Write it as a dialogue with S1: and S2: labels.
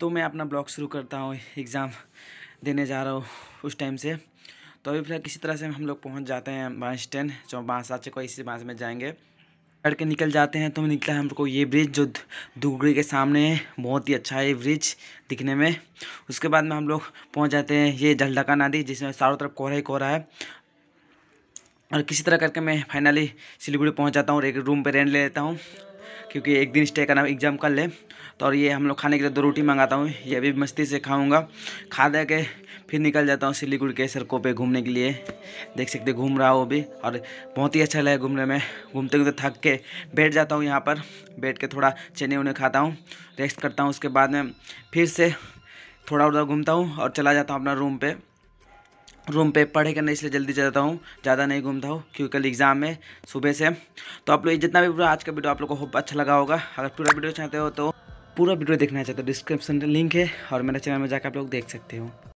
S1: तो मैं अपना ब्लॉग शुरू करता हूँ एग्ज़ाम देने जा रहा हूँ उस टाइम से तो अभी फिलहाल किसी तरह से हम लोग पहुँच जाते हैं बाँस स्टैंड जो बाँस आचे को इसी बाँस में जाएंगे लड़के के निकल जाते हैं तो निकला है हमको ये ब्रिज जो दुगड़ी के सामने है बहुत ही अच्छा है ये ब्रिज दिखने में उसके बाद में हम लोग पहुँच जाते हैं ये जलढका नदी जिसमें चारों तरफ कोहरा ही कोहरा है और किसी तरह करके मैं फाइनली सिलीगुड़ी पहुँच जाता हूँ और एक रूम पर रेंट ले लेता हूँ क्योंकि एक दिन स्टे करना एग्ज़ाम कर ले तो और ये हम लोग खाने के लिए दो रोटी मंगाता हूँ ये अभी मस्ती से खाऊँगा खा दे के फिर निकल जाता हूँ सिलीगुड़ी के सड़कों पे घूमने के लिए देख सकते घूम रहा हो भी और बहुत ही अच्छा लगे घूमने में घूमते घूमते थक के बैठ जाता हूँ यहाँ पर बैठ के थोड़ा चने उने खाता हूँ रेस्ट करता हूँ उसके बाद में फिर से थोड़ा उधर घूमता हूँ और चला जाता हूँ अपना रूम पर रूम पे पढ़े करना इसलिए जल्दी जाता हूँ ज़्यादा नहीं घूमता हूँ क्योंकि कल एग्ज़ाम है सुबह से तो आप लोग जितना भी पूरा आज का वीडियो आप लोग को होप अच्छा लगा होगा अगर पूरा वीडियो चाहते हो तो पूरा वीडियो देखना चाहते हो डिस्क्रिप्शन लिंक है और मेरे चैनल में जाकर आप लोग देख सकते हो